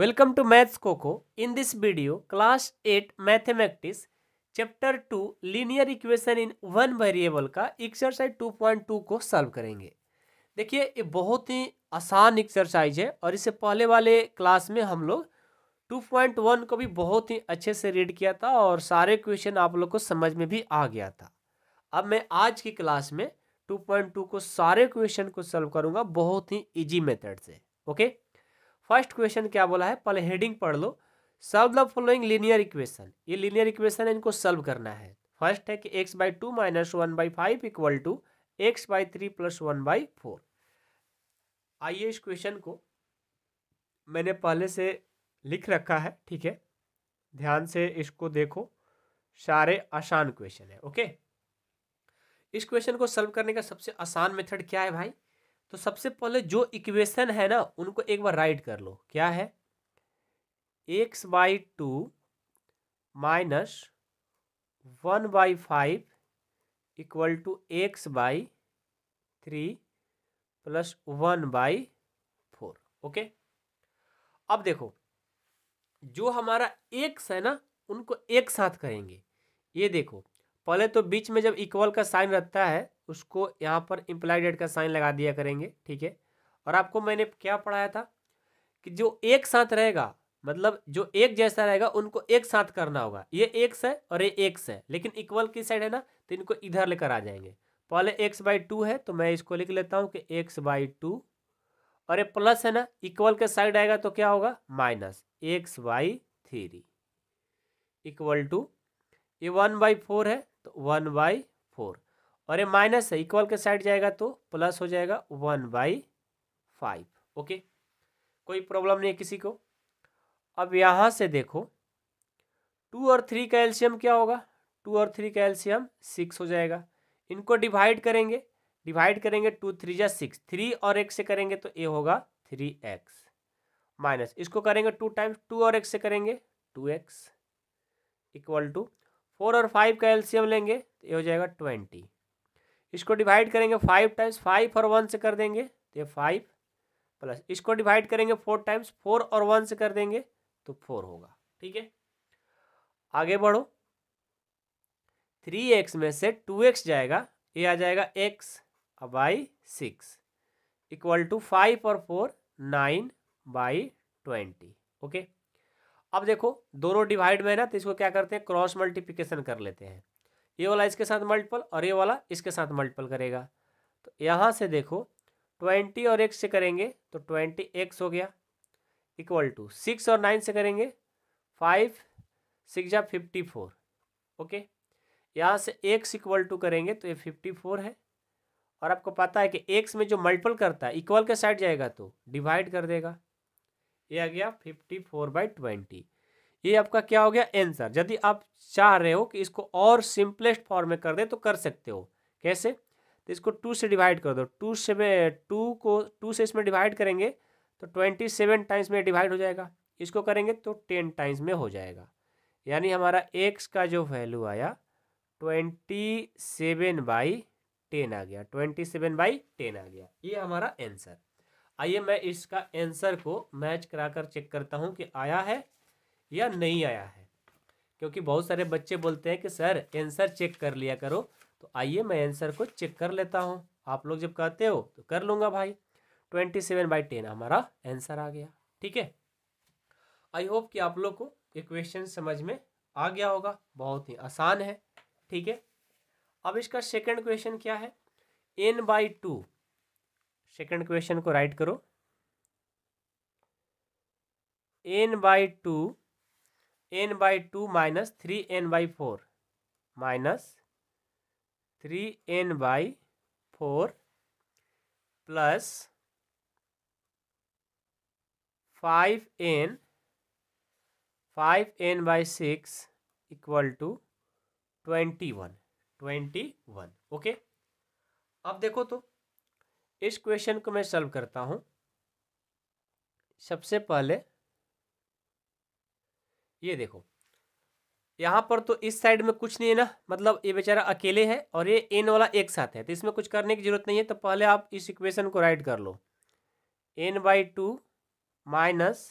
Welcome to Maths Coco. In this video class eight Mathematics, chapter two linear equation in one variable का exercise two point two को solve करेंगे देखिए ये बहुत ही आसान एक्सरसाइज है और इससे पहले वाले क्लास में हम लोग टू पॉइंट वन को भी बहुत ही अच्छे से रीड किया था और सारे क्वेश्चन आप लोग को समझ में भी आ गया था अब मैं आज की क्लास में टू पॉइंट टू को सारे क्वेश्चन को सॉल्व करूँगा बहुत ही ईजी मेथड से ओके फर्स्ट क्वेश्चन क्या बोला है पहले हेडिंग पढ़ लो solve the following linear equation ये लीनियर इक्वेशन है इनको सॉल्व करना है फर्स्ट है कि x by two minus one by five equal to x by three plus one by four आइए इस क्वेश्चन को मैंने पहले से लिख रखा है ठीक है ध्यान से इसको देखो सारे आसान क्वेश्चन है ओके इस क्वेश्चन को सॉल्व करने का सबसे आसान मेथड क्या है भाई तो सबसे पहले जो इक्वेशन है ना उनको एक बार राइट कर लो क्या है x by two minus one by five equal to x by three plus one by four okay अब देखो जो हमारा एक्स है ना उनको एक साथ करेंगे ये देखो पहले तो बीच में जब इक्वल का साइन रहता है उसको यहाँ पर इम्प्लाई डेट का साइन लगा दिया करेंगे ठीक है और आपको मैंने क्या पढ़ाया था कि जो एक साथ रहेगा मतलब जो एक जैसा रहेगा उनको एक साथ करना होगा ये एक्स है और ये एक्स है लेकिन इक्वल की साइड है ना तो इनको इधर लेकर आ जाएंगे पहले एक्स बाई टू है तो मैं इसको लिख लेता हूँ कि एक्स बाई टू और ये प्लस है ना इक्वल के साइड आएगा तो क्या होगा minus x by three equal to ये वन बाई फोर है तो वन बाई फोर और ये माइनस है इक्वल के साइड जाएगा तो प्लस हो जाएगा वन बाई फाइव ओके कोई प्रॉब्लम नहीं है किसी को अब यहाँ से देखो टू और थ्री का एल्शियम क्या होगा टू और थ्री का एल्शियम सिक्स हो जाएगा इनको डिवाइड करेंगे डिवाइड करेंगे टू थ्री या सिक्स थ्री और एक से करेंगे तो ए होगा थ्री एक्स माइनस इसको करेंगे टू टाइम्स टू और एक से करेंगे two x equal to four और फाइव का एल्शियम लेंगे तो ये हो जाएगा ट्वेंटी इसको डिवाइड करेंगे फाइव टाइम्स फाइव और वन से कर देंगे तो ये फाइव प्लस इसको डिवाइड करेंगे फोर टाइम्स फोर और वन से कर देंगे तो फोर होगा ठीक है आगे बढ़ो थ्री एक्स में से टू एक्स जाएगा ये आ जाएगा x by six equal to five और four nine by twenty okay अब देखो दोनों डिवाइड में ना तो इसको क्या करते हैं क्रॉस मल्टीप्लिकेशन कर लेते हैं ये वाला इसके साथ मल्टीपल और ये वाला इसके साथ मल्टीपल करेगा तो यहाँ से देखो ट्वेंटी और एक्स से करेंगे तो ट्वेंटी एक्स हो गया इक्वल टू सिक्स और नाइन से करेंगे फाइव सिक्स या फिफ्टी फोर ओके यहाँ से एक्स इक्वल टू करेंगे तो ये फिफ्टी फोर है और आपको पता है कि एक्स में जो मल्टीपल करता है इक्वल के साइड जाएगा तो डिवाइड कर देगा ये आ गया फिफ्टी फोर बाई ट्वेंटी ये आपका क्या हो गया आंसर यदि आप चाह रहे हो कि इसको और सिंपलेस्ट फॉर्म में कर दे तो कर सकते हो कैसे तो इसको टू से डिवाइड कर दो टू से में टू को टू से इसमें डिवाइड करेंगे तो ट्वेंटी सेवन टाइम्स में डिवाइड हो जाएगा इसको करेंगे तो टेन टाइम्स में हो जाएगा यानी हमारा एक्स का जो वैल्यू आया ट्वेंटी सेवन बाई टेन आ गया ट्वेंटी सेवन बाई टेन आ गया ये हमारा आंसर आइए मैं इसका आंसर को मैच कराकर चेक करता हूँ कि आया है या नहीं आया है क्योंकि बहुत सारे बच्चे बोलते हैं कि सर आंसर चेक कर लिया करो तो आइए मैं आंसर को चेक कर लेता हूँ आप लोग जब कहते हो तो कर लूँगा भाई ट्वेंटी सेवन बाई टेन हमारा आंसर आ गया ठीक है आई होप कि आप लोग को ये क्वेश्चन समझ में आ गया होगा बहुत ही आसान है ठीक है अब इसका सेकेंड क्वेश्चन क्या है n by two second question को राइट करो n by two n by two minus three n by four minus three n by four plus five n five n by six equal to twenty one twenty one okay अब देखो तो इस question को मैं solve करता हूँ सबसे पहले ये देखो यहाँ पर तो इस साइड में कुछ नहीं है ना मतलब ये बेचारा अकेले है और ये एन वाला एक साथ है तो इसमें कुछ करने की ज़रूरत नहीं है तो पहले आप इस इक्वेशन को राइट कर लो n by two minus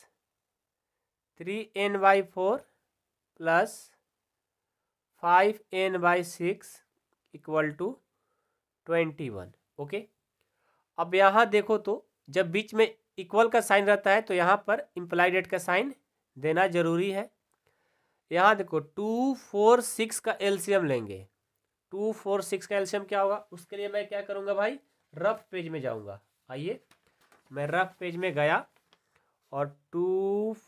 three n by four plus five n by six equal to twenty one okay अब यहाँ देखो तो जब बीच में इक्वल का साइन रहता है तो यहाँ पर इम्प्लाइडेड का साइन देना जरूरी है यहाँ देखो टू फोर सिक्स का एल्शियम लेंगे टू फोर सिक्स का एल्शियम क्या होगा उसके लिए मैं क्या करूँगा भाई रफ पेज में जाऊँगा आइए मैं रफ पेज में गया और टू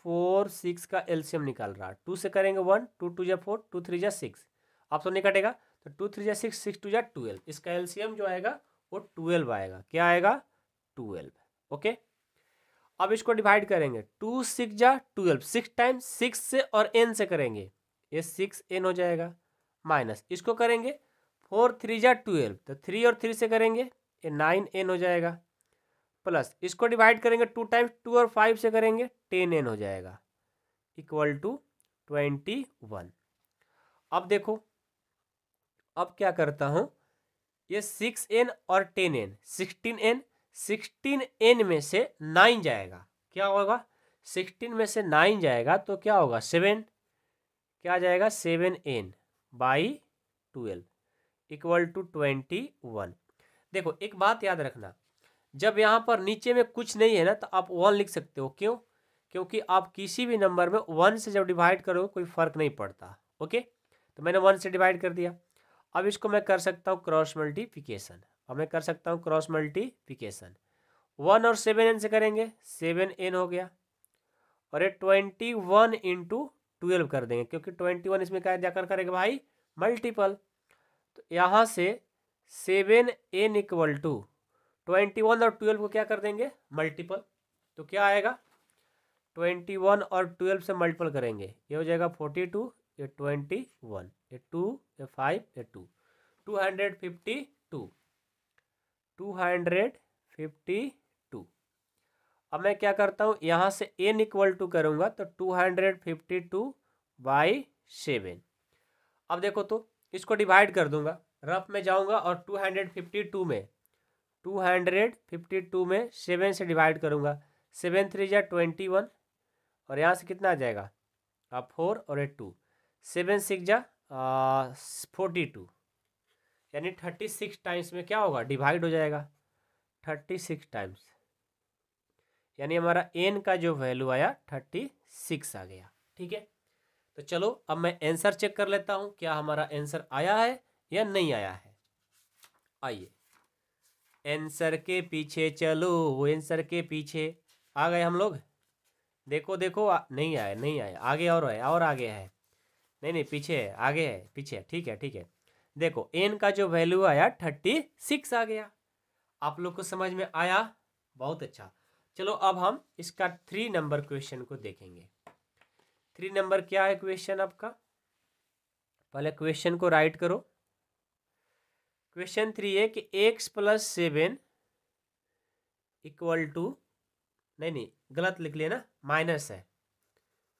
फोर सिक्स का एल्शियम निकाल रहा टू से करेंगे वन टू टू या फोर टू थ्री या सिक्स आप सब तो नहीं कटेगा तो टू थ्री या सिक्स सिक्स टू या ट्वेल्व इसका एल्शियम जो आएगा वो ट्वेल्व आएगा क्या आएगा ट्वेल्व ओके अब इसको डिवाइड करेंगे टू सिक्स जा ट्वेल्व सिक्स टाइम सिक्स से और एन से करेंगे ये सिक्स एन हो जाएगा माइनस इसको करेंगे फोर थ्री जा ट्वेल्व तो थ्री और थ्री से करेंगे ये नाइन एन हो जाएगा प्लस इसको डिवाइड करेंगे टू टाइम्स टू और फाइव से करेंगे टेन एन हो जाएगा इक्वल टू ट्वेंटी वन अब देखो अब क्या करता हूँ ये सिक्स एन और ten n sixteen n sixteen n में से नाइन जाएगा क्या होगा सिक्सटीन में से नाइन जाएगा तो क्या होगा सेवन क्या जाएगा seven n by twelve equal to twenty one देखो एक बात याद रखना जब यहाँ पर नीचे में कुछ नहीं है ना तो आप वन लिख सकते हो क्यों क्योंकि आप किसी भी नंबर में वन से जब डिवाइड करोगे कोई फर्क नहीं पड़ता ओके तो मैंने वन से डिवाइड कर दिया अब इसको मैं कर सकता हूँ क्रॉस मल्टीफिकेशन और मैं कर सकता हूँ क्रॉस मल्टीप्लीकेशन वन और सेवन एन से करेंगे सेवन एन हो गया और ये ट्वेंटी वन इंटू ट्वेल्व कर देंगे क्योंकि ट्वेंटी वन इसमें क्या जाकर करेगा भाई मल्टीपल तो यहाँ से seven n equal to twenty one और ट्वेल्व को क्या कर देंगे मल्टीपल तो क्या आएगा ट्वेंटी वन और ट्वेल्व से मल्टीपल करेंगे ये हो जाएगा फोर्टी टू ये ट्वेंटी वन ये टू ये फाइव ये two two hundred fifty two two hundred fifty two अब मैं क्या करता हूँ यहाँ से एन इक्वल टू करूँगा तो two hundred fifty two by seven अब देखो तो इसको डिवाइड कर दूंगा रफ में जाऊँगा और टू हंड्रेड फिफ्टी टू में टू हंड्रेड फिफ्टी टू में सेवन से डिवाइड करूँगा सेवन थ्री जा ट्वेंटी वन और यहाँ से कितना आ जाएगा फोर और एट टू सेवन सिक्स जा फोर्टी टू यानी थर्टी सिक्स टाइम्स में क्या होगा डिवाइड हो जाएगा थर्टी सिक्स टाइम्स यानी हमारा एन का जो वैल्यू आया थर्टी सिक्स आ गया ठीक है तो चलो अब मैं आंसर चेक कर लेता हूँ क्या हमारा आंसर आया है या नहीं आया है आइए आंसर के पीछे चलो वो आंसर के पीछे आ गए हम लोग देखो देखो आ, नहीं आया नहीं आया आगे और है और आगे है नहीं नहीं पीछे है आगे है पीछे है ठीक है ठीक है देखो एन का जो वैल्यू आया थर्टी सिक्स आ गया आप लोग को समझ में आया बहुत अच्छा चलो अब हम इसका थ्री नंबर क्वेश्चन को देखेंगे थ्री नंबर क्या है क्वेश्चन आपका पहले क्वेश्चन को राइट करो क्वेश्चन थ्री है कि x plus seven equal to नहीं नहीं गलत लिख लिया ना माइनस है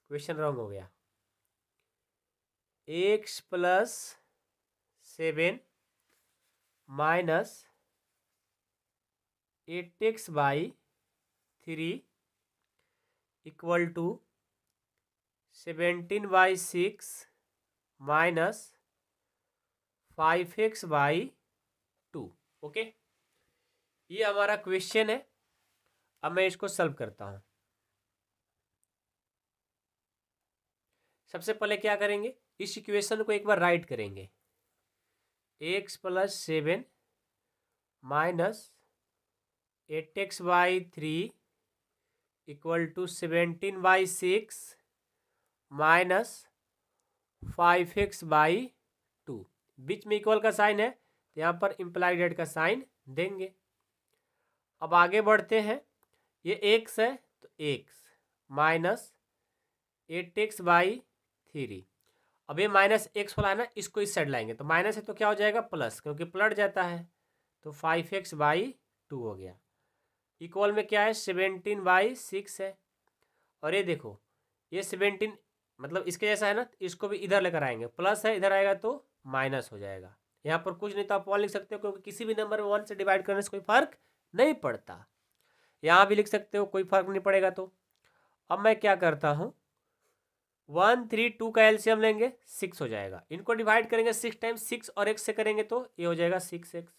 क्वेश्चन रॉन्ग हो गया x plus seven minus eight x by three equal to seventeen by six minus five x by two okay ये हमारा क्वेश्चन है अब मैं इसको सॉल्व करता हूँ सबसे पहले क्या करेंगे इस इक्वेशन को एक बार राइट करेंगे x plus seven minus eight x by three equal to seventeen by six minus five x by two बीच में इक्वल का साइन है तो यहाँ पर इम्प्लाइड डेट का साइन देंगे अब आगे बढ़ते हैं ये एक्स है तो x minus eight x by three अब ये माइनस एक्स वाला है ना इसको इस साइड लाएंगे तो माइनस है तो क्या हो जाएगा प्लस क्योंकि पलट जाता है तो फाइव एक्स बाई टू हो गया इक्वल में क्या है सेवेंटीन बाई सिक्स है और ये देखो ये सेवेंटीन मतलब इसके जैसा है ना इसको भी इधर लेकर आएंगे प्लस है इधर आएगा तो माइनस हो जाएगा यहाँ पर कुछ नहीं तो आप वन लिख सकते हो क्योंकि किसी भी नंबर में वन से डिवाइड करने से कोई फर्क नहीं पड़ता यहाँ भी लिख सकते हो कोई फर्क नहीं पड़ेगा तो अब मैं क्या करता हूँ वन थ्री टू का एल्सियम लेंगे सिक्स हो जाएगा इनको डिवाइड करेंगे सिक्स टाइम्स सिक्स और एक से करेंगे तो ये हो जाएगा सिक्स एक्स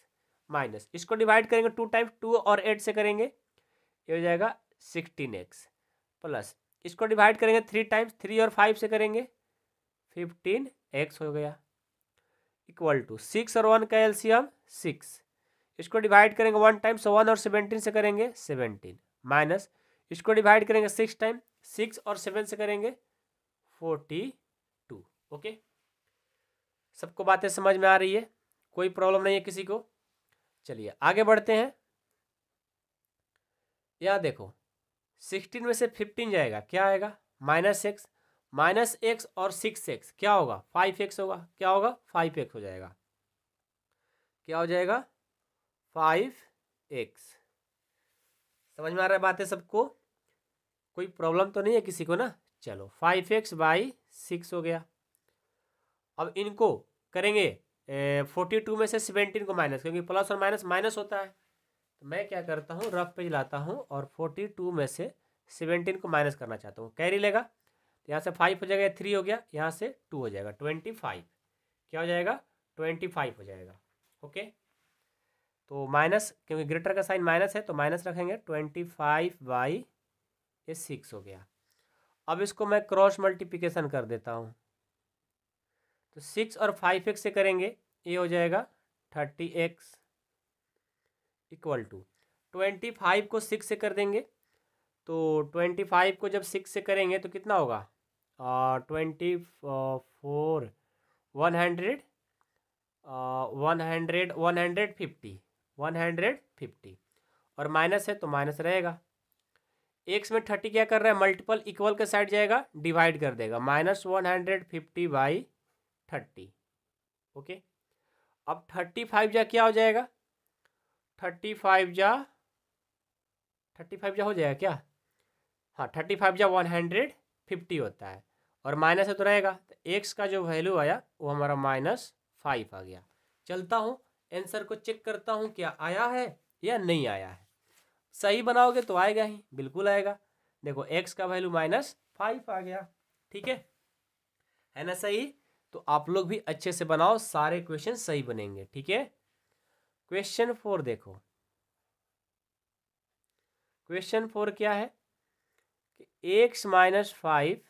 माइनस इसको डिवाइड करेंगे टू टाइम्स टू और एट से करेंगे ये हो जाएगा सिक्सटीन एक्स प्लस इसको डिवाइड करेंगे थ्री टाइम्स थ्री और फाइव से करेंगे फिफ्टीन एक्स हो गया इक्वल टू सिक्स और वन का एल्सियम सिक्स इसको डिवाइड करेंगे वन टाइम्स वन और सेवनटीन से करेंगे सेवनटीन माइनस इसको डिवाइड करेंगे सिक्स टाइम सिक्स और सेवन से करेंगे फोर्टी टू ओके सबको बातें समझ में आ रही है कोई प्रॉब्लम नहीं है किसी को चलिए आगे बढ़ते हैं यहाँ देखो सिक्सटीन में से फिफ्टीन जाएगा क्या आएगा माइनस एक्स माइनस एक्स और सिक्स एक्स क्या होगा फाइव एक्स होगा क्या होगा फाइव एक्स हो जाएगा क्या हो जाएगा फाइव एक्स समझ में आ रहा है बातें सबको कोई प्रॉब्लम तो नहीं है किसी को ना चलो फाइव एक्स बाई सिक्स हो गया अब इनको करेंगे फोर्टी टू में से सेवेंटीन को माइनस क्योंकि प्लस और माइनस माइनस होता है तो मैं क्या करता हूँ रफ पेज लाता हूँ और फोर्टी टू में से सेवेंटीन को माइनस करना चाहता हूँ कैरी लेगा तो यहाँ से फाइव हो जाएगा थ्री हो गया यहाँ से टू हो जाएगा ट्वेंटी फाइव क्या हो जाएगा ट्वेंटी फाइव हो जाएगा ओके तो माइनस क्योंकि ग्रेटर का साइन माइनस है तो माइनस रखेंगे ट्वेंटी फाइव बाई ये सिक्स हो गया अब इसको मैं क्रॉस मल्टीप्लिकेशन कर देता हूँ तो सिक्स और फाइव एक्स से करेंगे ये हो जाएगा thirty x equal to twenty five को सिक्स से कर देंगे तो ट्वेंटी फाइव को जब सिक्स से करेंगे तो कितना होगा twenty four one hundred one hundred one hundred fifty one hundred fifty और माइनस है तो माइनस रहेगा एक्स में थर्टी क्या कर रहा है मल्टीपल इक्वल के साइड जाएगा डिवाइड कर देगा minus one hundred fifty by thirty okay अब थर्टी फाइव जा क्या हो जाएगा थर्टी फाइव जा थर्टी फाइव जा हो जाएगा क्या हाँ थर्टी फाइव जा वन हंड्रेड फिफ्टी होता है और माइनस है तो रहेगा तो एक्स का जो वैल्यू आया वो हमारा माइनस फाइव आ गया चलता हूँ एंसर को चेक करता हूँ क्या आया है या नहीं आया है सही बनाओगे तो आएगा ही बिल्कुल आएगा देखो एक्स का वैल्यू माइनस फाइव आ गया ठीक है है ना सही तो आप लोग भी अच्छे से बनाओ सारे क्वेश्चन सही बनेंगे ठीक है क्वेश्चन फोर देखो क्वेश्चन फोर क्या है कि x minus five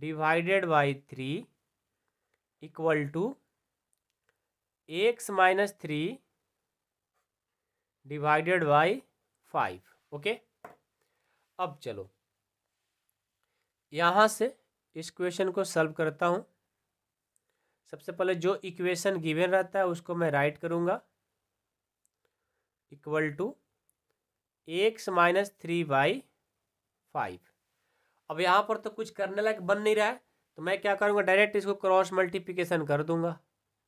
divided by three equal to x minus three divided by five okay अब चलो यहाँ से इस क्वेश्चन को सॉल्व करता हूँ सबसे पहले जो इक्वेशन गिवन रहता है उसको मैं राइट करूँगा equal to x minus three by five अब यहाँ पर तो कुछ करने लायक बन नहीं रहा है तो मैं क्या करूँगा डायरेक्ट इसको क्रॉस मल्टीप्लिकेशन कर दूंगा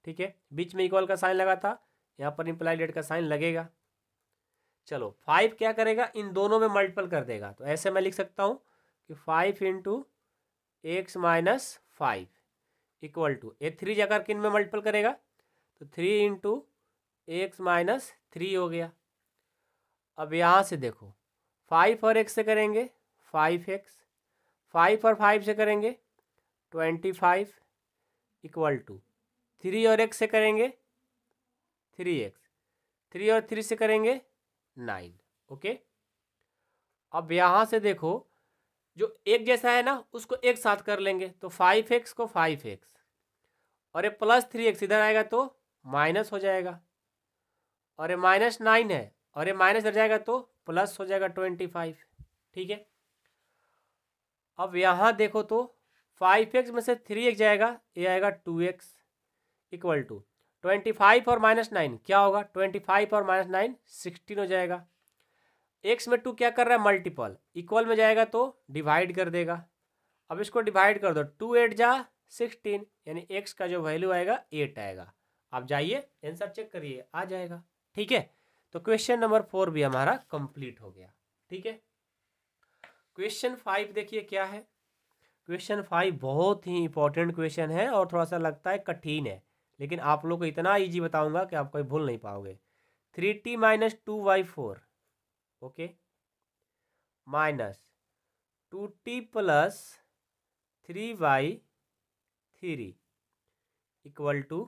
ठीक है बीच में इक्वल का साइन लगा था यहाँ पर इम्प्लाइडेड का साइन लगेगा चलो फाइव क्या करेगा इन दोनों में मल्टीपल कर देगा तो ऐसे मैं लिख सकता हूँ कि five into x minus five equal to a three जाकर किन में मल्टीपल करेगा तो three into x minus three हो गया अब यहाँ से देखो फाइव और एक्स से करेंगे फाइव एक्स फाइव और फाइव से करेंगे twenty five equal to three और एक्स से करेंगे थ्री एक्स थ्री और थ्री से करेंगे नाइन ओके अब यहाँ से देखो जो एक जैसा है ना उसको एक साथ कर लेंगे तो फाइव एक्स को फाइव एक्स और ये प्लस थ्री एक्स इधर आएगा तो माइनस हो जाएगा और ये माइनस नाइन है और ये माइनस इधर जाएगा तो प्लस हो जाएगा ट्वेंटी फाइव ठीक है अब यहाँ देखो तो फाइव एक्स में से थ्री एक्स जाएगा ये आएगा two x equal to twenty five और माइनस नाइन क्या होगा ट्वेंटी फाइव और माइनस नाइन सिक्सटीन हो जाएगा एक्स में टू क्या कर रहा है मल्टीपल इक्वल में जाएगा तो डिवाइड कर देगा अब इसको डिवाइड कर दो टू एट जा सिक्सटीन यानी एक्स का जो वैल्यू आएगा एट आएगा आप जाइए आंसर चेक करिए आ जाएगा ठीक है तो क्वेश्चन नंबर फोर भी हमारा कंप्लीट हो गया ठीक है क्वेश्चन फाइव देखिए क्या है क्वेश्चन फाइव बहुत ही इंपॉर्टेंट क्वेश्चन है और थोड़ा सा लगता है कठिन है लेकिन आप लोग को इतना ईजी बताऊंगा कि आप कोई भूल नहीं पाओगे three t minus two by four okay minus two t plus three by three equal to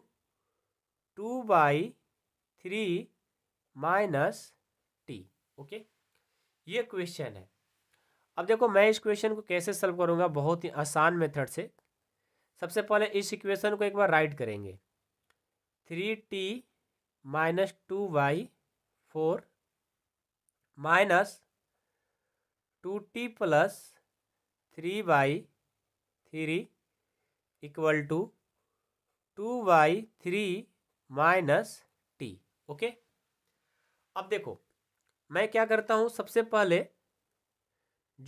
two by three minus t okay ये क्वेश्चन है अब देखो मैं इस क्वेश्चन को कैसे सॉल्व करूँगा बहुत ही आसान मेथड से सबसे पहले इस इक्वेशन को एक बार राइट करेंगे three t minus two by four minus two t plus three by three equal to two by three minus t okay अब देखो मैं क्या करता हूँ सबसे पहले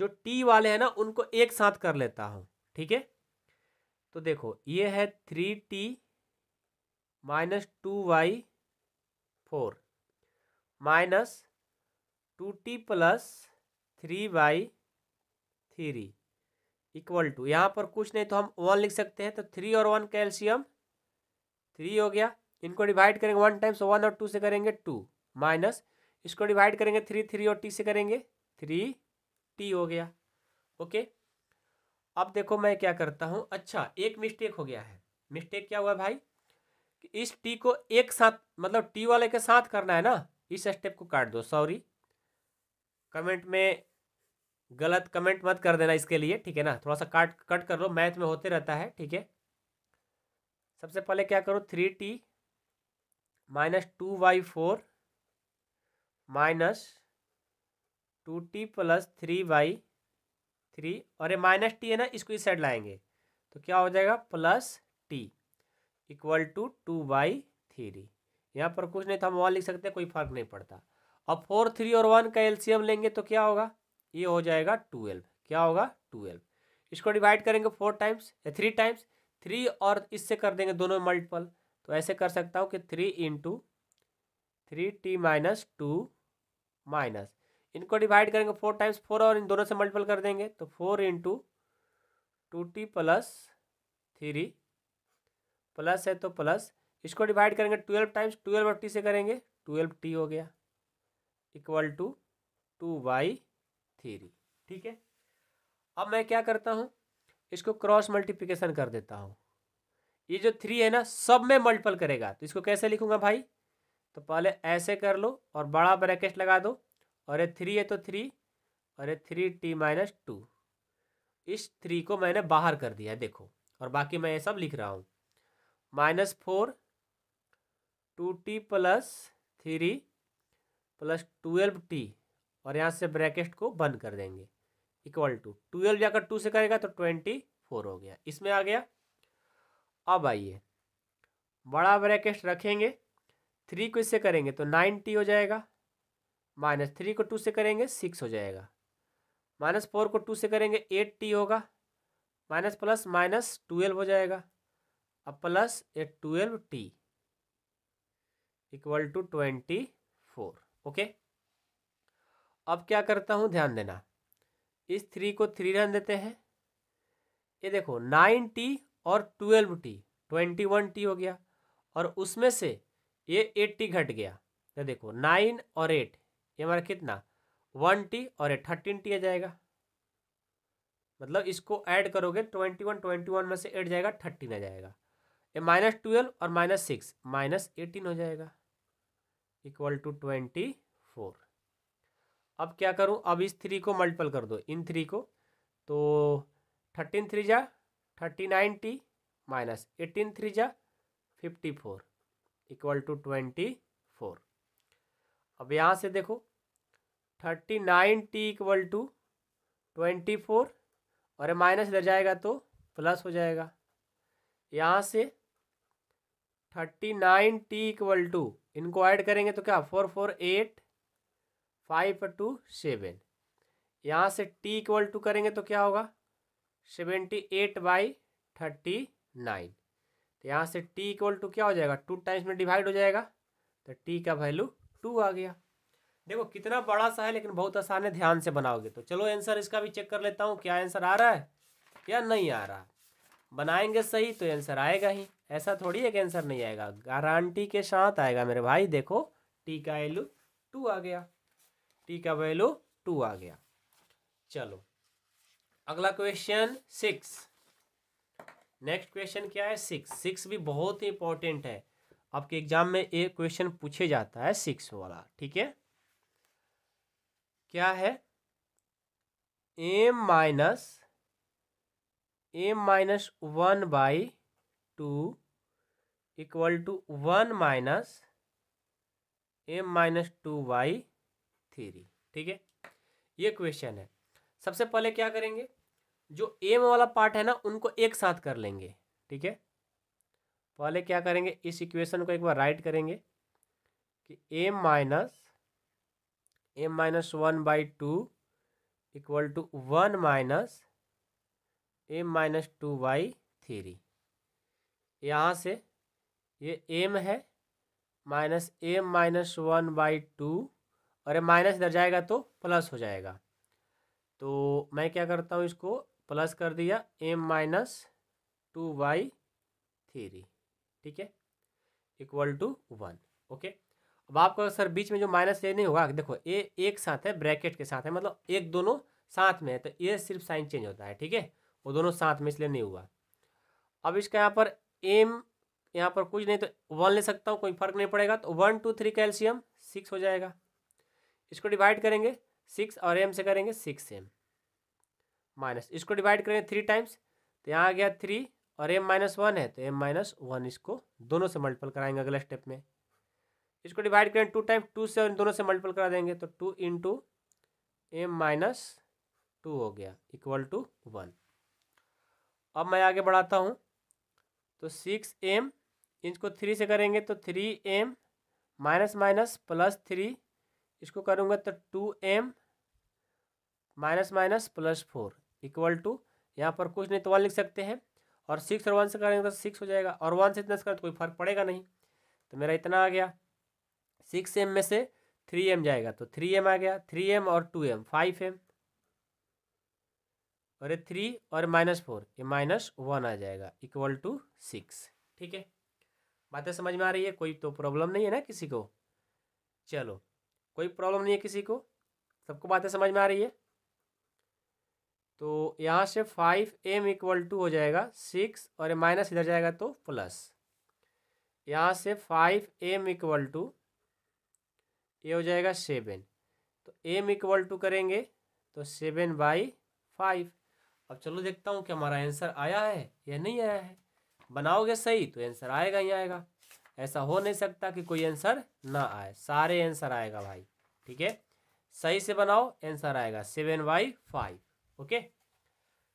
जो टी वाले हैं ना उनको एक साथ कर लेता हूँ ठीक है तो देखो ये है three t minus two by four minus two t plus three by three equal to यहाँ पर कुछ नहीं तो हम वन लिख सकते हैं तो थ्री और वन कैल्शियम थ्री हो गया इनको डिवाइड करेंगे वन टाइम्स तो वन और टू से करेंगे टू माइनस इसको डिवाइड करेंगे थ्री थ्री और टी से करेंगे थ्री टी हो गया ओके अब देखो मैं क्या करता हूँ अच्छा एक मिस्टेक हो गया है मिस्टेक क्या हुआ भाई इस टी को एक साथ मतलब टी वाले के साथ करना है ना इस स्टेप को काट दो सॉरी कमेंट में गलत कमेंट मत कर देना इसके लिए ठीक है ना थोड़ा सा काट कट कर लो मैथ में होते रहता है ठीक है सबसे पहले क्या करो three t minus two by four minus two t plus three by three और ये माइनस टी है ना इसको इस साइड लाएंगे तो क्या हो जाएगा plus t equal to two by three यहाँ पर कुछ नहीं तो हम वन लिख सकते कोई फर्क नहीं पड़ता अब फोर थ्री और वन का एलसीएम लेंगे तो क्या होगा ये हो जाएगा ट्वेल्व क्या होगा ट्वेल्व इसको डिवाइड करेंगे four times three times three और इससे कर देंगे दोनों मल्टीपल तो ऐसे कर सकता हूँ कि three into three t minus two minus इनको डिवाइड करेंगे फोर टाइम्स फोर और इन दोनों से मल्टीपल कर देंगे तो four into two t plus three plus है तो प्लस इसको डिवाइड करेंगे ट्वेल्व टाइम्स ट्वेल्व और टी से करेंगे ट्वेल्व टी हो गया equal to two by three ठीक है अब मैं क्या करता हूँ इसको क्रॉस मल्टीप्लिकेशन कर देता हूँ ये जो थ्री है ना सब में मल्टीपल करेगा तो इसको कैसे लिखूंगा भाई तो पहले ऐसे कर लो और बड़ा ब्रैकेट लगा दो और ये थ्री है तो थ्री और ये थ्री टी माइनस टू इस थ्री को मैंने बाहर कर दिया देखो और बाकी मैं ये सब लिख रहा हूँ minus four two t plus three plus twelve t और यहाँ से ब्रैकेट को बंद कर देंगे इक्वल टू ट्वेल्व जाकर टू से करेगा तो ट्वेंटी फोर हो गया इसमें आ गया अब आइए बड़ा ब्रैकेट रखेंगे थ्री को इससे करेंगे तो नाइन टी हो जाएगा माइनस थ्री को टू से करेंगे सिक्स हो जाएगा माइनस फोर को टू से करेंगे एट टी होगा माइनस प्लस माइनस ट्वेल्व हो जाएगा plus a twelve t equal to twenty four okay अब क्या करता हूँ ध्यान देना इस थ्री को थ्री रन देते हैं ये देखो नाइन टी और twelve t twenty one t हो गया और उसमें से ये एट टी घट गया तो देखो नाइन और एट ये हमारा कितना वन टी और एट थर्टीन टी आ जाएगा मतलब इसको ऐड करोगे ट्वेंटी वन ट्वेंटी वन में से एट जाएगा थर्टीन आ जाएगा ये माइनस ट्वेल्व और माइनस सिक्स माइनस एटीन हो जाएगा इक्वल टू ट्वेंटी फोर अब क्या करूँ अब इस थ्री को मल्टीपल कर दो इन थ्री को तो थर्टीन थ्री जा thirty nine t minus eighteen three जा fifty four equal to twenty four अब यहाँ से देखो thirty nine t equal to twenty four और माइनस इधर जाएगा तो प्लस हो जाएगा यहाँ से thirty nine t equal to इनको ऐड करेंगे तो क्या four four eight five two seven यहाँ से टी इक्वल टू करेंगे तो क्या होगा seventy eight by thirty nine तो यहाँ से टी इक्वल टू क्या हो जाएगा टू टाइम्स में डिवाइड हो जाएगा तो टी का वैल्यू टू आ गया देखो कितना बड़ा सा है लेकिन बहुत आसान है ध्यान से बनाओगे तो चलो आंसर इसका भी चेक कर लेता हूँ क्या आंसर आ रहा है या नहीं आ रहा बनाएंगे सही तो आंसर आएगा ही ऐसा थोड़ी एक आंसर नहीं आएगा गारंटी के साथ आएगा मेरे भाई देखो टी का वैल्यू टू आ गया टी का वैल्यू टू आ गया चलो अगला क्वेश्चन सिक्स नेक्स्ट क्वेश्चन क्या है सिक्स सिक्स भी बहुत ही इंपॉर्टेंट है आपके एग्जाम में एक क्वेश्चन पूछे जाता है सिक्स वाला ठीक है क्या है m minus m minus one by two equal to one minus m minus two by three ठीक है ये क्वेश्चन है सबसे पहले क्या करेंगे जो एम वाला पार्ट है ना उनको एक साथ कर लेंगे ठीक है पहले क्या करेंगे इस इक्वेशन को एक बार राइट करेंगे कि m minus m minus one by two equal to one minus m minus two by three यहाँ से ये एम है minus m minus one by two और ये माइनस इधर जाएगा तो प्लस हो जाएगा तो मैं क्या करता हूँ इसको प्लस कर दिया m minus two by three ठीक है इक्वल टू वन ओके अब आपको सर बीच में जो माइनस ये नहीं होगा देखो ए एक साथ है ब्रैकेट के साथ है मतलब एक दोनों साथ में है तो ये सिर्फ साइन चेंज होता है ठीक है वो दोनों साथ में इसलिए नहीं हुआ अब इसका यहाँ पर एम यहाँ पर कुछ नहीं तो वन ले सकता हूँ कोई फर्क नहीं पड़ेगा तो one two three calcium six हो जाएगा इसको डिवाइड करेंगे सिक्स और एम से करेंगे सिक्स एम माइनस इसको डिवाइड करेंगे थ्री टाइम्स तो यहाँ आ गया थ्री और एम माइनस वन है तो एम माइनस वन इसको दोनों से मल्टीपल कराएंगे अगले स्टेप में इसको डिवाइड करें टू टाइम टू से और दोनों से मल्टीपल करा देंगे तो two two m minus two हो गया इक्वल टू वन अब मैं आगे बढ़ाता हूँ तो सिक्स एम इसको थ्री से करेंगे तो three m minus minus plus three इसको करूँगा तो two m minus minus plus four equal to यहाँ पर कुछ नहीं तो वन लिख सकते हैं और सिक्स और वन से करेंगे तो सिक्स हो जाएगा और वन से इतना से करें तो कोई फर्क पड़ेगा नहीं तो मेरा इतना आ गया सिक्स एम में से थ्री एम जाएगा तो थ्री एम आ गया थ्री एम और टू एम फाइव एम और ये थ्री और माइनस फोर ये माइनस वन आ जाएगा इक्वल टू सिक्स ठीक है बातें समझ में आ रही है कोई तो प्रॉब्लम नहीं है ना किसी को चलो कोई प्रॉब्लम नहीं है किसी को सबको बातें समझ में आ रही है तो यहाँ से फाइव एम इक्वल टू हो जाएगा सिक्स और माइनस इधर जाएगा तो प्लस यहाँ से फाइव एम इक्वल टू ये हो जाएगा सेवन तो एम इक्वल टू करेंगे तो सेवन बाई फाइव अब चलो देखता हूँ कि हमारा आंसर आया है या नहीं आया है बनाओगे सही तो आंसर आएगा ही आएगा ऐसा हो नहीं सकता कि कोई आंसर ना आए सारे आंसर आएगा भाई ठीक है सही से बनाओ आंसर आएगा सेवन बाई फाइव ओके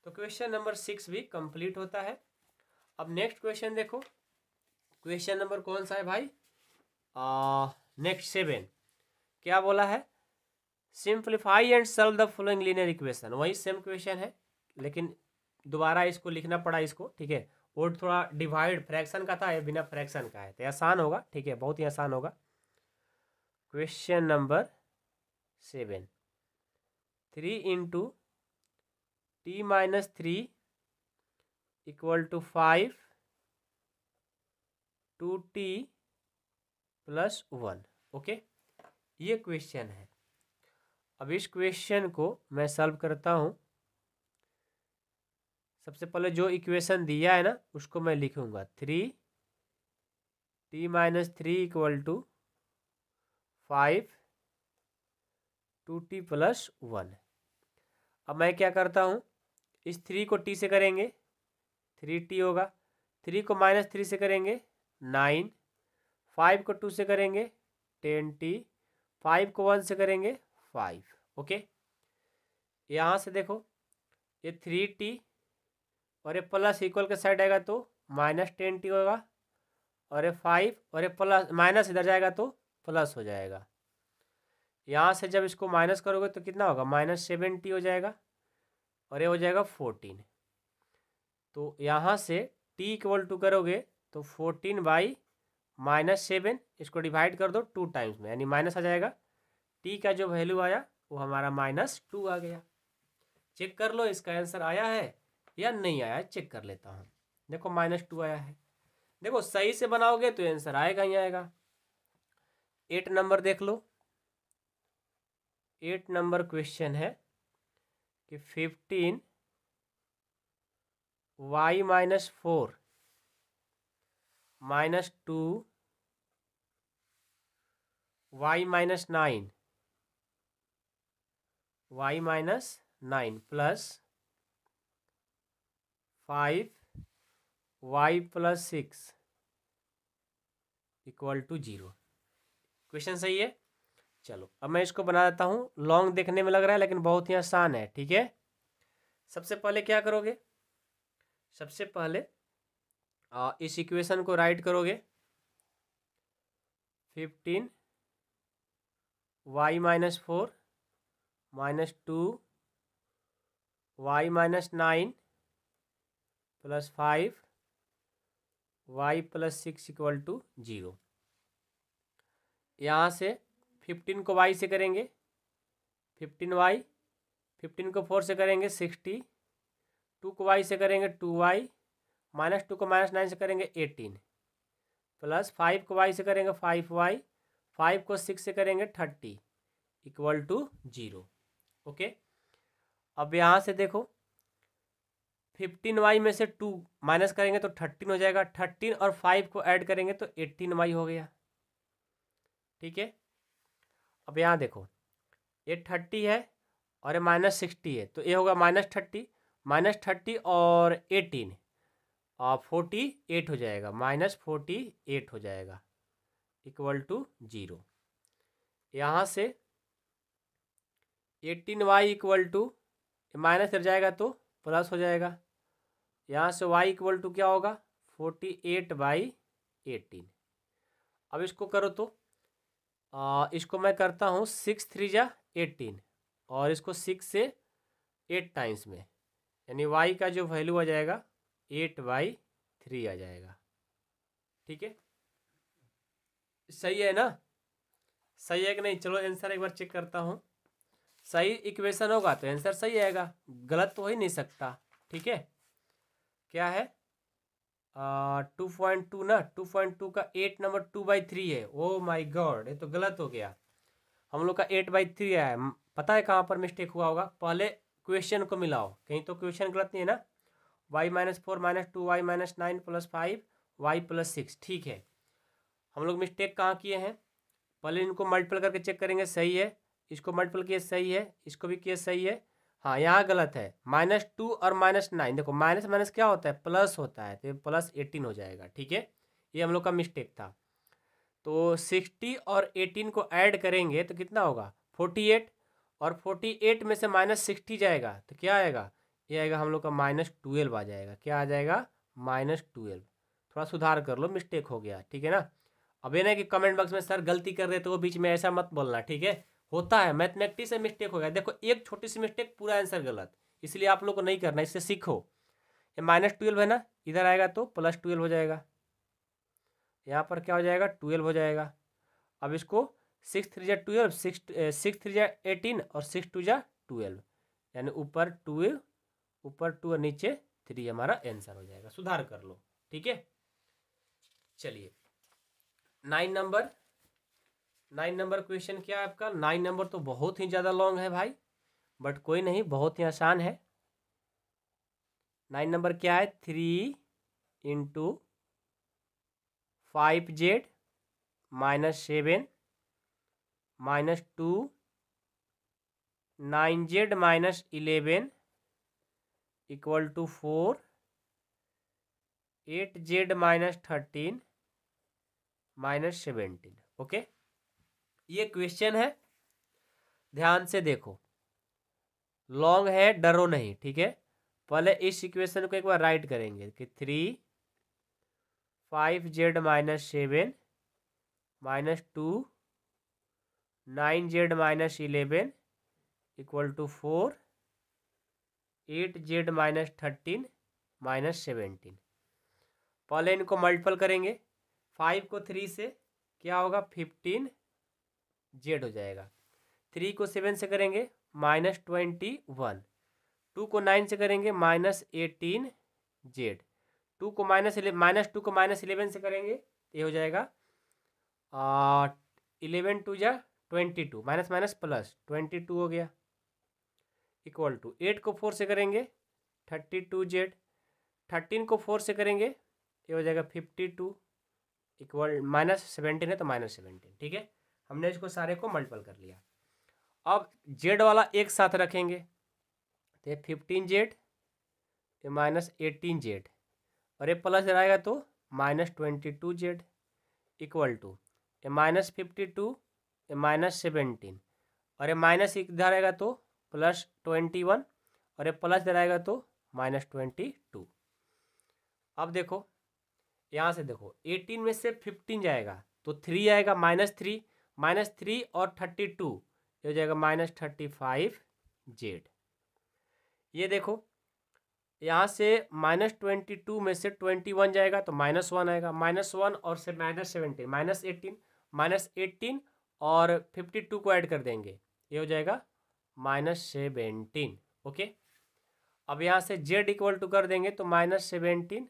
तो क्वेश्चन नंबर सिक्स भी कंप्लीट होता है अब नेक्स्ट क्वेश्चन देखो क्वेश्चन नंबर कौन सा है भाई नेक्स्ट सेवन क्या बोला है simplify and solve the following linear equation वही सेम क्वेश्चन है लेकिन दोबारा इसको लिखना पड़ा इसको ठीक है और थोड़ा डिवाइड फ्रैक्शन का था या बिना फ्रैक्शन का है तो आसान होगा ठीक है बहुत ही आसान होगा question number seven three into t minus three equal to five two t plus one okay ये क्वेश्चन है अब इस क्वेश्चन को मैं सॉल्व करता हूँ सबसे पहले जो इक्वेशन दिया है ना उसको मैं लिखूंगा three t minus three equal to five two t plus one अब मैं क्या करता हूँ इस थ्री को टी से करेंगे थ्री टी होगा थ्री को माइनस थ्री से करेंगे नाइन फाइव को टू से करेंगे टेन टी फाइव को वन से करेंगे फाइव ओके यहाँ से देखो ये थ्री टी और ये प्लस इक्वल के साइड आएगा तो माइनस टेन टी होगा और ये फाइव और ये प्लस माइनस इधर जाएगा तो प्लस हो जाएगा यहाँ से जब इसको माइनस करोगे तो कितना होगा माइनस सेवन टी हो जाएगा और ये हो जाएगा फोर्टीन तो यहाँ से टी इक्वल टू करोगे तो फोर्टीन बाई माइनस सेवन इसको डिवाइड कर दो टू टाइम्स में यानी माइनस आ जाएगा टी का जो वैल्यू आया वो हमारा माइनस टू आ गया चेक कर लो इसका आंसर आया है या नहीं आया चेक कर लेता हूँ देखो माइनस टू आया है देखो सही से बनाओगे तो आंसर आएगा ही आएगा एट नंबर देख लो एट नंबर क्वेश्चन है कि fifteen y minus four minus two y minus nine y minus nine plus five y plus six equal to zero question सही है चलो अब मैं इसको बना देता हूँ लॉन्ग देखने में लग रहा है लेकिन बहुत ही आसान है ठीक है सबसे पहले क्या करोगे सबसे पहले आ, इस इक्वेशन को राइट करोगे fifteen y minus four minus two y minus nine plus five y plus six equal to zero यहाँ से फिफ्टीन को वाई से करेंगे फिफ्टीन वाई फिफ्टीन को फोर से करेंगे सिक्सटी टू को वाई से करेंगे टू वाई माइनस टू को माइनस नाइन से करेंगे एटीन प्लस फाइव को वाई से करेंगे फाइव वाई फाइव को सिक्स से करेंगे thirty equal to zero okay अब यहाँ से देखो फिफ्टीन वाई में से टू माइनस करेंगे तो थर्टीन हो जाएगा थर्टीन और फाइव को ऐड करेंगे तो एट्टीन वाई हो गया ठीक है अब यहाँ देखो ये थर्टी है और ये माइनस सिक्सटी है तो ये होगा माइनस थर्टी माइनस थर्टी और एटीन और फोर्टी एट हो जाएगा माइनस फोर्टी एट हो जाएगा इक्वल टू जीरो यहाँ से eighteen y equal to minus कर जाएगा तो प्लस हो जाएगा यहाँ से वाई इक्वल टू क्या होगा फोर्टी एट बाई एटीन अब इसको करो तो आ, इसको मैं करता हूँ सिक्स थ्री या एटीन और इसको सिक्स से एट टाइम्स में यानी वाई का जो वैल्यू आ जाएगा एट बाई थ्री आ जाएगा ठीक है सही है ना सही है कि नहीं चलो आंसर एक बार चेक करता हूँ सही इक्वेशन होगा तो आंसर सही आएगा गलत तो हो ही नहीं सकता ठीक है क्या है टू पॉइंट टू ना टू पॉइंट टू का eight number two by three है ओ माई गॉड ये तो गलत हो गया हम लोग का एट बाई थ्री आया है पता है कहाँ पर मिस्टेक हुआ होगा पहले क्वेश्चन को मिलाओ कहीं तो क्वेश्चन गलत नहीं है ना y minus four minus two y minus nine plus five y plus six ठीक है हम लोग मिस्टेक कहाँ किए हैं पहले इनको मल्टीपल करके चेक करेंगे सही है इसको मल्टीपल केस सही है इसको भी केस सही है हाँ यहाँ गलत है माइनस टू और माइनस नाइन देखो माइनस माइनस क्या होता है प्लस होता है तो ये प्लस एटीन हो जाएगा ठीक है ये हम लोग का मिस्टेक था तो सिक्सटी और एटीन को ऐड करेंगे तो कितना होगा फोर्टी एट और फोर्टी एट में से माइनस सिक्सटी जाएगा तो क्या आएगा ये आएगा हम लोग का माइनस ट्वेल्व आ जाएगा क्या आ जाएगा माइनस ट्वेल्व थोड़ा सुधार कर लो मिस्टेक हो गया ठीक है ना अब ये ना कि कमेंट बॉक्स में सर गलती कर रहे तो वो बीच में ऐसा मत बोलना ठीक है होता है मैथमेटिक्स से मिस्टेक हो गया देखो एक छोटी सी मिस्टेक पूरा आंसर गलत इसलिए आप लोग को नहीं करना इससे सीखो ये माइनस ट्वेल्व है ना इधर आएगा तो प्लस ट्वेल्व हो जाएगा यहाँ पर क्या हो जाएगा ट्वेल्व हो जाएगा अब इसको सिक्स थ्री जै ट्वेल्व सिक्स सिक्स थ्री जै एटीन और सिक्स टू जै ट्वेल्व यानी ऊपर ट्वेल्व ऊपर टू और नीचे थ्री हमारा आंसर हो जाएगा सुधार कर लो ठीक है चलिए nine number nine number question क्या है आपका नाइन नंबर तो बहुत ही ज़्यादा लॉन्ग है भाई बट कोई नहीं बहुत ही आसान है नाइन नंबर क्या है three into five z minus seven minus two nine z minus eleven equal to four eight z minus thirteen minus seventeen okay ये क्वेश्चन है ध्यान से देखो लॉन्ग है डरो नहीं ठीक है पहले इस इक्वेशन को एक बार राइट करेंगे कि three five z minus seven minus two nine z minus eleven equal to four eight z minus thirteen minus seventeen पहले इनको मल्टीपल करेंगे फाइव को थ्री से क्या होगा फिफ्टीन जेड हो जाएगा थ्री को सेवन से करेंगे माइनस ट्वेंटी वन टू को नाइन से करेंगे माइनस एटीन जेड टू को माइनस माइनस टू को माइनस इलेवन से करेंगे ये हो जाएगा इलेवन टू या twenty two minus minus plus twenty two हो गया इक्वल टू एट को फोर से करेंगे थर्टी टू जेड थर्टीन को फोर से करेंगे ये हो जाएगा fifty two equal minus seventeen है तो माइनस सेवेंटीन ठीक है हमने इसको सारे को मल्टीपल कर लिया अब जेड वाला एक साथ रखेंगे तो फिफ्टीन जेड ये माइनस एटीन जेड और ये प्लस रहेगा तो minus twenty two z equal to ये माइनस फिफ्टी टू ये माइनस सेवेंटीन और ये माइनस इधर रहेगा तो प्लस ट्वेंटी वन और ये प्लस रहेगा तो माइनस ट्वेंटी टू अब देखो यहाँ से देखो एटीन में से फिफ्टीन जाएगा तो थ्री आएगा माइनस थ्री माइनस थ्री और थर्टी टू ये हो जाएगा माइनस थर्टी फाइव जेड ये देखो यहाँ से माइनस ट्वेंटी टू में से ट्वेंटी वन जाएगा तो माइनस वन आएगा माइनस वन और से minus seventeen minus eighteen minus eighteen और फिफ्टी टू को ऐड कर देंगे ये हो जाएगा माइनस सेवेंटीन ओके अब यहाँ से जेड इक्वल टू कर देंगे तो माइनस सेवेंटीन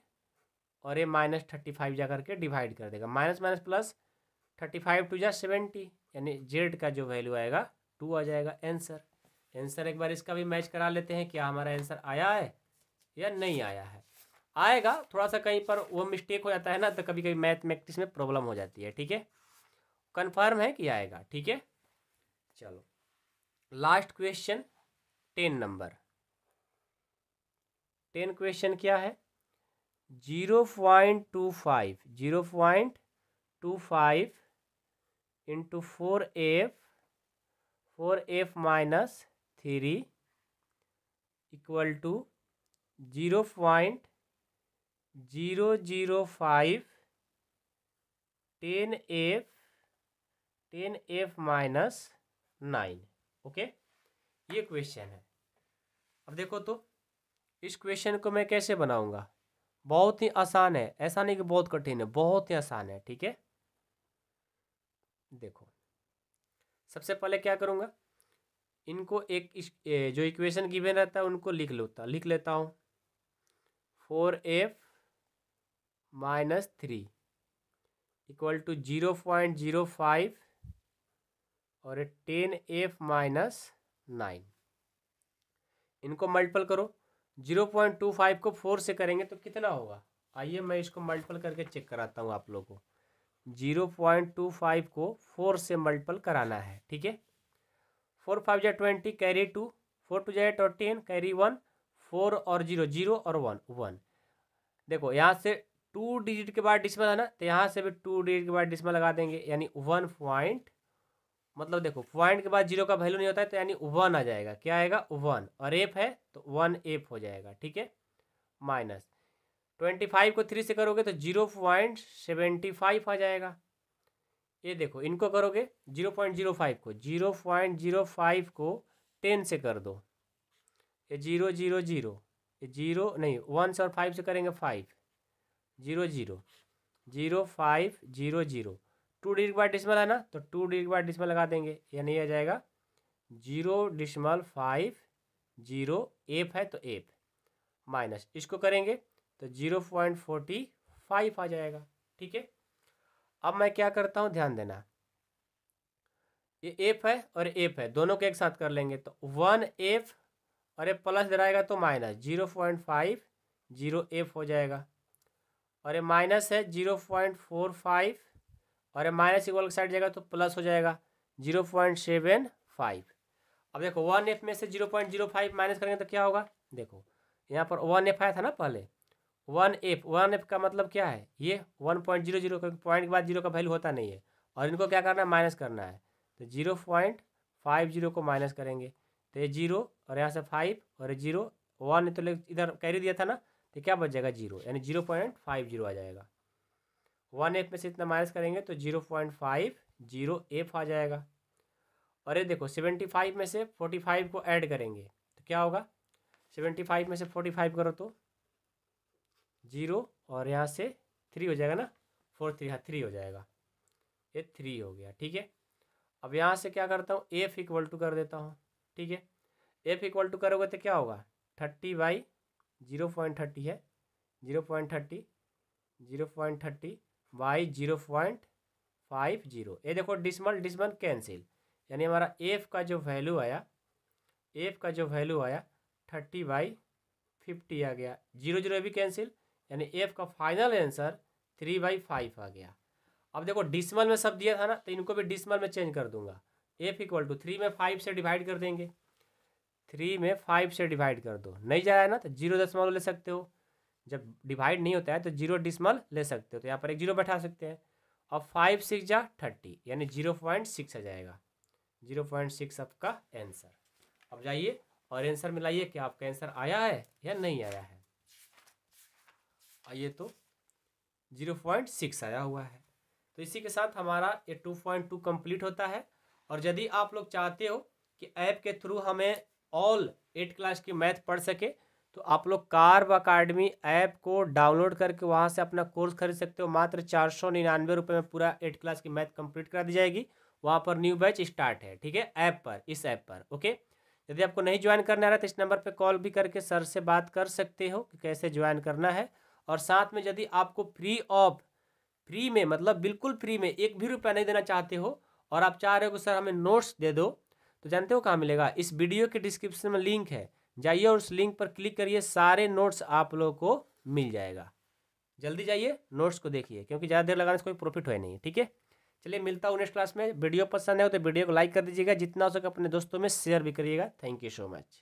और ये माइनस थर्टी फाइव जा करके डिवाइड कर देगा minus minus plus thirty five two जा सेवेंटी यानी जेड का जो वैल्यू आएगा टू आ जाएगा आंसर आंसर एक बार इसका भी मैच करा लेते हैं क्या हमारा आंसर आया है या नहीं आया है आएगा थोड़ा सा कहीं पर वो मिस्टेक हो जाता है ना तो कभी कभी मैथमेटिक्स में प्रॉब्लम हो जाती है ठीक है कन्फर्म है कि आएगा ठीक है चलो last question ten number ten question क्या है zero point two five zero point two five into four F four F minus three equal to zero point zero zero five ten F ten F minus nine okay ये question है अब देखो तो इस question को मैं कैसे बनाऊंगा बहुत ही आसान है ऐसा नहीं कि बहुत कठिन है बहुत ही आसान है ठीक है देखो सबसे पहले क्या करूँगा इनको एक जो इक्वेशन गिवेन रहता है उनको लिख लेता लिख लेता हूँ four F minus three equal to zero point zero five और टेन एफ माइनस नाइन इनको मल्टीपल करो जीरो पॉइंट टू फाइव को फोर से करेंगे तो कितना होगा आइए मैं इसको मल्टीपल करके चेक कराता हूँ आप लोगों को जीरो पॉइंट टू फाइव को फोर से मल्टीपल कराना है ठीक है फोर फाइव जै twenty carry two four two जै तो टर्टीन कैरी वन फोर और जीरो जीरो और वन वन देखो यहाँ से टू डिजिट के बाद डिस्मल है ना तो यहाँ से भी टू डिजिट के बाद डिस्मल लगा देंगे यानी वन पॉइंट मतलब देखो पॉइंट के बाद जीरो का वैल्यू नहीं होता है तो यानी वन आ जाएगा क्या आएगा वन और एफ है तो वन एफ हो जाएगा ठीक है माइनस ट्वेंटी फाइव को थ्री से करोगे तो जीरो पॉइंट सेवेंटी फाइव आ जाएगा ये देखो इनको करोगे जीरो पॉइंट जीरो फाइव को जीरो पॉइंट जीरो फाइव को टेन से कर दो ये जीरो जीरो जीरो ये जीरो नहीं वन से और फाइव से करेंगे five zero zero zero five zero zero two digit by decimal है ना तो टू डिजिट बाय डिसमल लगा देंगे नहीं आ जाएगा zero decimal five zero F है तो एफ माइनस इसको करेंगे तो जीरो पॉइंट फोर्टी फाइव आ जाएगा ठीक है अब मैं क्या करता हूँ ध्यान देना ये एफ है और एफ है दोनों को एक साथ कर लेंगे तो वन एफ और ये प्लस डराएगा तो minus zero point five zero F हो जाएगा और ये माइनस है जीरो पॉइंट फोर फाइव और ये माइनस इक्वल साइड जाएगा तो प्लस हो जाएगा जीरो पॉइंट सेवन फाइव अब देखो वन एफ में से zero point zero five minus करेंगे तो क्या होगा देखो यहाँ पर वन एफ आया था ना पहले वन एफ वन एफ का मतलब क्या है ये वन पॉइंट जीरो जीरो क्योंकि पॉइंट के बाद जीरो का वैल्यू होता नहीं है और इनको क्या करना है माइनस करना है तो जीरो पॉइंट फाइव जीरो को माइनस करेंगे तो ये जीरो और यहाँ से फाइव और ये जीरो वन तो इधर कैरी दिया था ना तो क्या बच जाएगा जीरो यानी जीरो पॉइंट फाइव जीरो आ जाएगा वन एफ में से इतना माइनस करेंगे तो zero point five zero F आ जाएगा और ये देखो सेवेंटी फाइव में से फोर्टी फाइव को ऐड करेंगे तो क्या होगा सेवेंटी फाइव में से फोर्टी फाइव करो तो जीरो और यहाँ से थ्री हो जाएगा ना फोर थ्री हाँ थ्री हो जाएगा ये थ्री हो गया ठीक है अब यहाँ से क्या करता हूँ एफ इक्वल टू कर देता हूँ ठीक है एफ इक्वल टू करोगे तो क्या होगा thirty by zero point thirty है zero point thirty zero point thirty by zero point five zero ये देखो डिसमल डिसमल कैंसिल यानी हमारा एफ़ का जो वैल्यू आया एफ़ का जो वैल्यू आया थर्टी बाई फिफ्टी आ गया जीरो जीरो भी कैंसिल यानी एफ का final answer three by five आ गया अब देखो डिसमल में सब दिया था ना तो इनको भी डिसमल में चेंज कर दूंगा एफ इक्वल टू थ्री में फाइव से डिवाइड कर देंगे थ्री में फाइव से डिवाइड कर दो नहीं जा रहा है ना तो जीरो दशमलव ले सकते हो जब डिवाइड नहीं होता है तो जीरो डिसमल ले सकते हो तो यहाँ पर एक जीरो बैठा सकते हैं और फाइव सिक्स जा थर्टी यानी जीरो पॉइंट सिक्स आ जाएगा जीरो पॉइंट सिक्स आपका आंसर अब जाइए और आंसर मिलाइए कि आपका आंसर आया है या नहीं आया है और ये तो जीरो पॉइंट सिक्स आया हुआ है तो इसी के साथ हमारा ये टू पॉइंट टू कम्प्लीट होता है और यदि आप लोग चाहते हो कि ऐप के थ्रू हमें ऑल एट क्लास की मैथ पढ़ सके तो आप लोग कार्ब अकाडमी ऐप को डाउनलोड करके वहाँ से अपना कोर्स खरीद सकते हो मात्र चार सौ निन्यानवे रुपये में पूरा एट क्लास की मैथ कंप्लीट करा दी जाएगी वहाँ पर न्यू बैच स्टार्ट है ठीक है ऐप पर इस ऐप पर ओके यदि आपको नहीं ज्वाइन करना आ रहा तो इस नंबर पर कॉल भी करके सर से बात कर सकते हो कि कैसे ज्वाइन करना है और साथ में यदि आपको फ्री ऑफ फ्री में मतलब बिल्कुल फ्री में एक भी रुपया नहीं देना चाहते हो और आप चाह रहे हो कि सर हमें नोट्स दे दो तो जानते हो कहाँ मिलेगा इस वीडियो के डिस्क्रिप्शन में लिंक है जाइए और उस लिंक पर क्लिक करिए सारे नोट्स आप लोगों को मिल जाएगा जल्दी जाइए नोट्स को देखिए क्योंकि ज़्यादा देर लगाने से कोई प्रॉफिट हो नहीं ठीक है चलिए मिलता हूँ नेक्स्ट क्लास में वीडियो पसंद है तो वीडियो को लाइक कर दीजिएगा जितना हो सके अपने दोस्तों में शेयर भी करिएगा थैंक यू सो मच